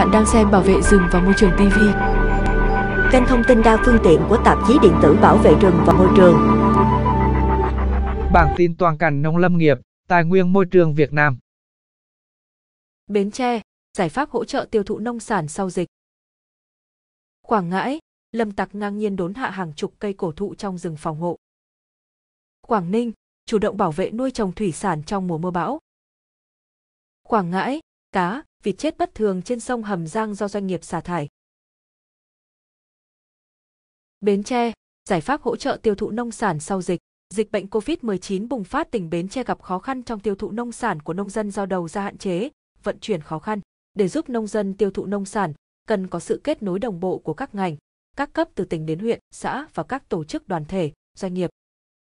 Bạn đang xem Bảo vệ rừng và môi trường TV. Kênh thông tin đa phương tiện của tạp chí điện tử Bảo vệ rừng và môi trường. Bản tin toàn cảnh nông lâm nghiệp, tài nguyên môi trường Việt Nam. Bến Tre, giải pháp hỗ trợ tiêu thụ nông sản sau dịch. Quảng Ngãi, lâm tặc ngang nhiên đốn hạ hàng chục cây cổ thụ trong rừng phòng hộ. Quảng Ninh, chủ động bảo vệ nuôi trồng thủy sản trong mùa mưa bão. Quảng Ngãi, cá, vịt chết bất thường trên sông Hầm Giang do doanh nghiệp xả thải. Bến Tre, giải pháp hỗ trợ tiêu thụ nông sản sau dịch. Dịch bệnh COVID-19 bùng phát tỉnh Bến Tre gặp khó khăn trong tiêu thụ nông sản của nông dân do đầu ra hạn chế, vận chuyển khó khăn. Để giúp nông dân tiêu thụ nông sản, cần có sự kết nối đồng bộ của các ngành, các cấp từ tỉnh đến huyện, xã và các tổ chức đoàn thể, doanh nghiệp.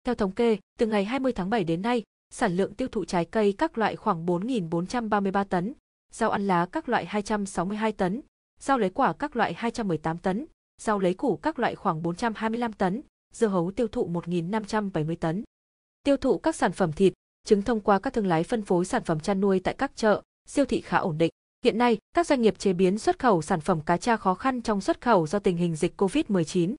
Theo thống kê, từ ngày 20 tháng 7 đến nay, sản lượng tiêu thụ trái cây các loại khoảng 4.433 tấn, rau ăn lá các loại 262 tấn, rau lấy quả các loại 218 tấn, rau lấy củ các loại khoảng 425 tấn, dưa hấu tiêu thụ 1.570 tấn. Tiêu thụ các sản phẩm thịt, trứng thông qua các thương lái phân phối sản phẩm chăn nuôi tại các chợ, siêu thị khá ổn định. Hiện nay, các doanh nghiệp chế biến xuất khẩu sản phẩm cá tra khó khăn trong xuất khẩu do tình hình dịch COVID-19.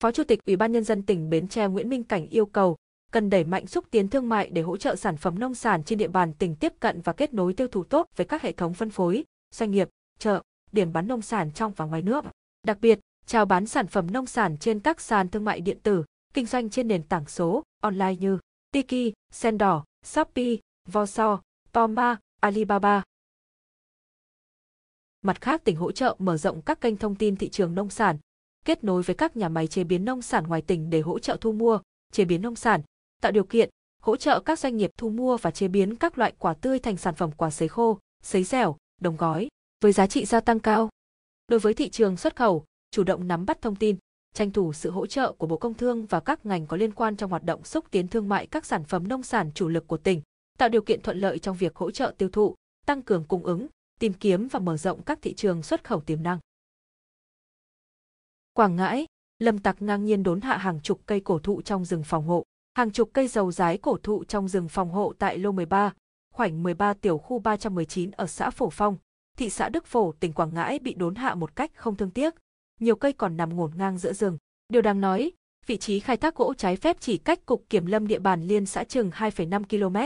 Phó Chủ tịch Ủy ban Nhân dân tỉnh Bến Tre Nguyễn Minh Cảnh yêu cầu cần đẩy mạnh xúc tiến thương mại để hỗ trợ sản phẩm nông sản trên địa bàn tỉnh tiếp cận và kết nối tiêu thụ tốt với các hệ thống phân phối, doanh nghiệp, chợ, điểm bán nông sản trong và ngoài nước. Đặc biệt, chào bán sản phẩm nông sản trên các sàn thương mại điện tử, kinh doanh trên nền tảng số, online như Tiki, Sendor, Shopee, Vosso, Poma, Alibaba. Mặt khác, tỉnh hỗ trợ mở rộng các kênh thông tin thị trường nông sản, kết nối với các nhà máy chế biến nông sản ngoài tỉnh để hỗ trợ thu mua, chế biến nông sản, tạo điều kiện, hỗ trợ các doanh nghiệp thu mua và chế biến các loại quả tươi thành sản phẩm quả sấy khô, sấy dẻo, đồng gói, với giá trị gia tăng cao. Đối với thị trường xuất khẩu, chủ động nắm bắt thông tin, tranh thủ sự hỗ trợ của Bộ Công Thương và các ngành có liên quan trong hoạt động xúc tiến thương mại các sản phẩm nông sản chủ lực của tỉnh, tạo điều kiện thuận lợi trong việc hỗ trợ tiêu thụ, tăng cường cung ứng, tìm kiếm và mở rộng các thị trường xuất khẩu tiềm năng. Quảng Ngãi, lâm tặc ngang nhiên đốn hạ hàng chục cây cổ thụ trong rừng phòng hộ. Hàng chục cây dầu rái cổ thụ trong rừng phòng hộ tại lô 13, khoảnh 13 tiểu khu 319 ở xã Phổ Phong, thị xã Đức Phổ, tỉnh Quảng Ngãi bị đốn hạ một cách không thương tiếc. Nhiều cây còn nằm ngổn ngang giữa rừng. Điều đáng nói, vị trí khai thác gỗ trái phép chỉ cách cục kiểm lâm địa bàn liên xã chừng 2,5 km.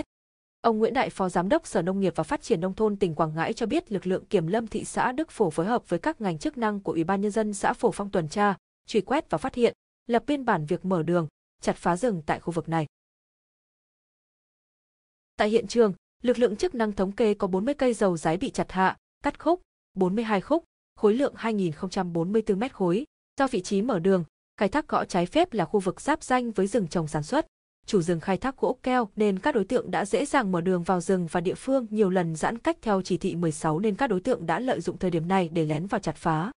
Ông Nguyễn Đại Phó Giám đốc Sở Nông nghiệp và Phát triển Nông thôn tỉnh Quảng Ngãi cho biết lực lượng kiểm lâm thị xã Đức Phổ phối hợp với các ngành chức năng của Ủy ban Nhân dân xã Phổ Phong tuần tra, truy quét và phát hiện, lập biên bản việc mở đường, chặt phá rừng tại khu vực này. Tại hiện trường, lực lượng chức năng thống kê có 40 cây dầu giấy bị chặt hạ, cắt khúc, 42 khúc, khối lượng 2044 mét khối, do vị trí mở đường, khai thác gõ trái phép là khu vực giáp danh với rừng trồng sản xuất. Chủ rừng khai thác gỗ keo nên các đối tượng đã dễ dàng mở đường vào rừng và địa phương nhiều lần giãn cách theo chỉ thị 16 nên các đối tượng đã lợi dụng thời điểm này để lén vào chặt phá.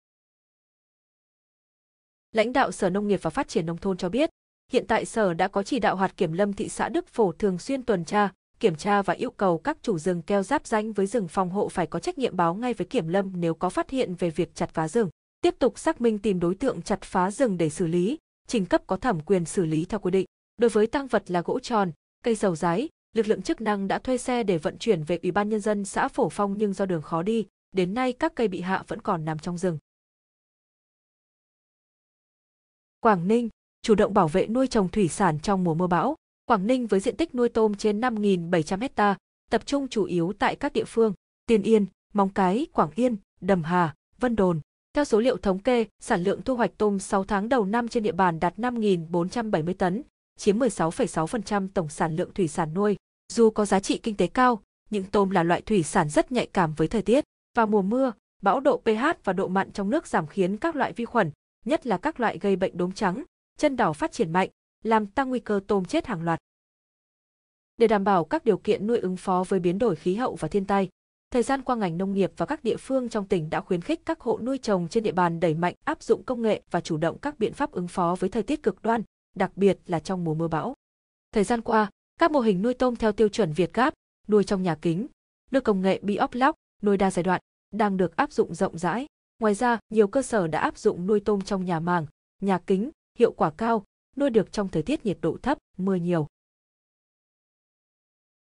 Lãnh đạo Sở Nông nghiệp và Phát triển Nông thôn cho biết, Hiện tại sở đã có chỉ đạo hạt kiểm lâm thị xã Đức Phổ thường xuyên tuần tra, kiểm tra và yêu cầu các chủ rừng keo giáp danh với rừng phòng hộ phải có trách nhiệm báo ngay với kiểm lâm nếu có phát hiện về việc chặt phá rừng. Tiếp tục xác minh tìm đối tượng chặt phá rừng để xử lý, trình cấp có thẩm quyền xử lý theo quy định. Đối với tăng vật là gỗ tròn, cây dầu rái, lực lượng chức năng đã thuê xe để vận chuyển về Ủy ban Nhân dân xã Phổ Phong nhưng do đường khó đi, đến nay các cây bị hạ vẫn còn nằm trong rừng. Quảng Ninh chủ động bảo vệ nuôi trồng thủy sản trong mùa mưa bão. Quảng Ninh với diện tích nuôi tôm trên 5.700 ha, tập trung chủ yếu tại các địa phương Tiên Yên, Móng Cái, Quảng Yên, Đầm Hà, Vân Đồn. Theo số liệu thống kê, sản lượng thu hoạch tôm 6 tháng đầu năm trên địa bàn đạt 5.470 tấn, chiếm 16,6% tổng sản lượng thủy sản nuôi. Dù có giá trị kinh tế cao, nhưng tôm là loại thủy sản rất nhạy cảm với thời tiết. Vào mùa mưa, bão độ pH và độ mặn trong nước giảm khiến các loại vi khuẩn, nhất là các loại gây bệnh đốm trắng, chân đỏ phát triển mạnh, làm tăng nguy cơ tôm chết hàng loạt. Để đảm bảo các điều kiện nuôi ứng phó với biến đổi khí hậu và thiên tai, thời gian qua ngành nông nghiệp và các địa phương trong tỉnh đã khuyến khích các hộ nuôi trồng trên địa bàn đẩy mạnh áp dụng công nghệ và chủ động các biện pháp ứng phó với thời tiết cực đoan, đặc biệt là trong mùa mưa bão. Thời gian qua, các mô hình nuôi tôm theo tiêu chuẩn Việt Gáp, nuôi trong nhà kính, nuôi công nghệ Bioplock, nuôi đa giai đoạn, đang được áp dụng rộng rãi. Ngoài ra, nhiều cơ sở đã áp dụng nuôi tôm trong nhà màng, nhà kính, hiệu quả cao, nuôi được trong thời tiết nhiệt độ thấp, mưa nhiều.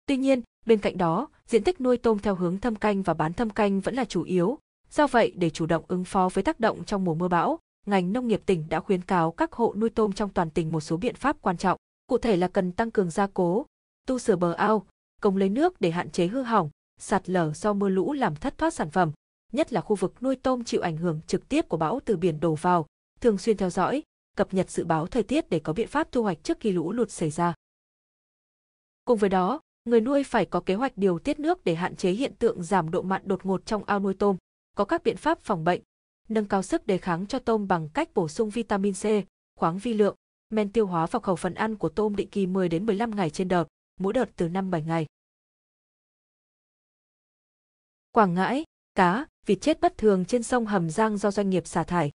Tuy nhiên, bên cạnh đó, diện tích nuôi tôm theo hướng thâm canh và bán thâm canh vẫn là chủ yếu. Do vậy, để chủ động ứng phó với tác động trong mùa mưa bão, ngành nông nghiệp tỉnh đã khuyến cáo các hộ nuôi tôm trong toàn tỉnh một số biện pháp quan trọng, cụ thể là cần tăng cường gia cố, tu sửa bờ ao, công lấy nước để hạn chế hư hỏng, sạt lở do mưa lũ làm thất thoát sản phẩm, nhất là khu vực nuôi tôm chịu ảnh hưởng trực tiếp của bão từ biển đổ vào, thường xuyên theo dõi, cập nhật dự báo thời tiết để có biện pháp thu hoạch trước khi lũ lụt xảy ra. Cùng với đó, người nuôi phải có kế hoạch điều tiết nước để hạn chế hiện tượng giảm độ mặn đột ngột trong ao nuôi tôm, có các biện pháp phòng bệnh, nâng cao sức đề kháng cho tôm bằng cách bổ sung vitamin C, khoáng vi lượng, men tiêu hóa vào khẩu phần ăn của tôm định kỳ 10 đến 15 ngày trên đợt, mỗi đợt từ 5 7 ngày. Quảng Ngãi, cá, vịt chết bất thường trên sông Hầm Giang do doanh nghiệp xả thải.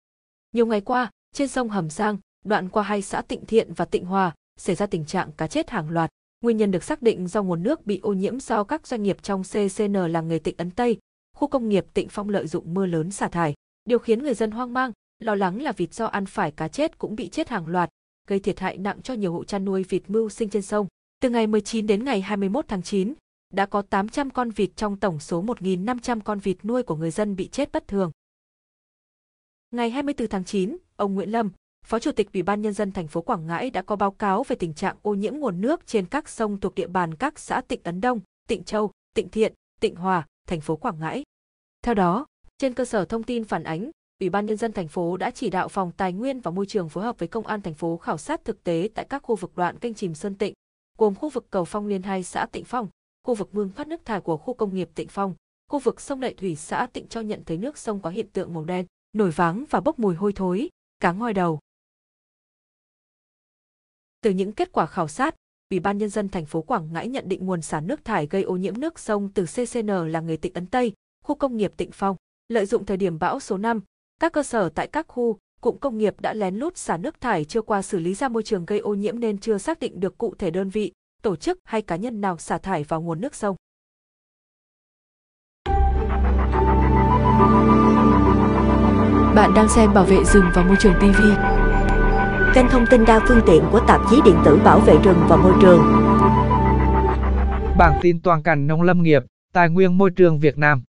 Nhiều ngày qua, trên sông Hàm Giang, đoạn qua hai xã Tịnh Thiện và Tịnh Hòa, xảy ra tình trạng cá chết hàng loạt. Nguyên nhân được xác định do nguồn nước bị ô nhiễm do các doanh nghiệp trong CCN làng nghề Tịnh Ấn Tây, khu công nghiệp Tịnh Phong lợi dụng mưa lớn xả thải. Điều khiến người dân hoang mang, lo lắng là vịt do ăn phải cá chết cũng bị chết hàng loạt, gây thiệt hại nặng cho nhiều hộ chăn nuôi vịt mưu sinh trên sông. Từ ngày 19 đến ngày 21 tháng 9, đã có 800 con vịt trong tổng số 1.500 con vịt nuôi của người dân bị chết bất thường. Ngày 24 tháng 9, ông Nguyễn Lâm, Phó Chủ tịch Ủy ban Nhân dân thành phố Quảng Ngãi đã có báo cáo về tình trạng ô nhiễm nguồn nước trên các sông thuộc địa bàn các xã Tịnh Ấn Đông, Tịnh Châu, Tịnh Thiện, Tịnh Hòa, thành phố Quảng Ngãi. Theo đó, trên cơ sở thông tin phản ánh, Ủy ban Nhân dân thành phố đã chỉ đạo Phòng Tài nguyên và Môi trường phối hợp với Công an thành phố khảo sát thực tế tại các khu vực đoạn kênh chìm Sơn Tịnh, gồm khu vực cầu Phong Liên 2 xã Tịnh Phong, khu vực mương thoát nước thải của khu công nghiệp Tịnh Phong, khu vực sông Lệ Thủy xã Tịnh cho nhận thấy nước sông có hiện tượng màu đen, nổi váng và bốc mùi hôi thối, cá ngoi đầu. Từ những kết quả khảo sát, Ủy ban nhân dân thành phố Quảng Ngãi nhận định nguồn xả nước thải gây ô nhiễm nước sông từ CCN là người tỉnh Ấn Tây, khu công nghiệp Tịnh Phong. Lợi dụng thời điểm bão số 5, các cơ sở tại các khu, cụm công nghiệp đã lén lút xả nước thải chưa qua xử lý ra môi trường gây ô nhiễm nên chưa xác định được cụ thể đơn vị, tổ chức hay cá nhân nào xả thải vào nguồn nước sông. Bạn đang xem Bảo vệ rừng và môi trường TV. Kênh thông tin đa phương tiện của tạp chí điện tử Bảo vệ rừng và môi trường. Bảng tin toàn cảnh nông lâm nghiệp, tài nguyên môi trường Việt Nam.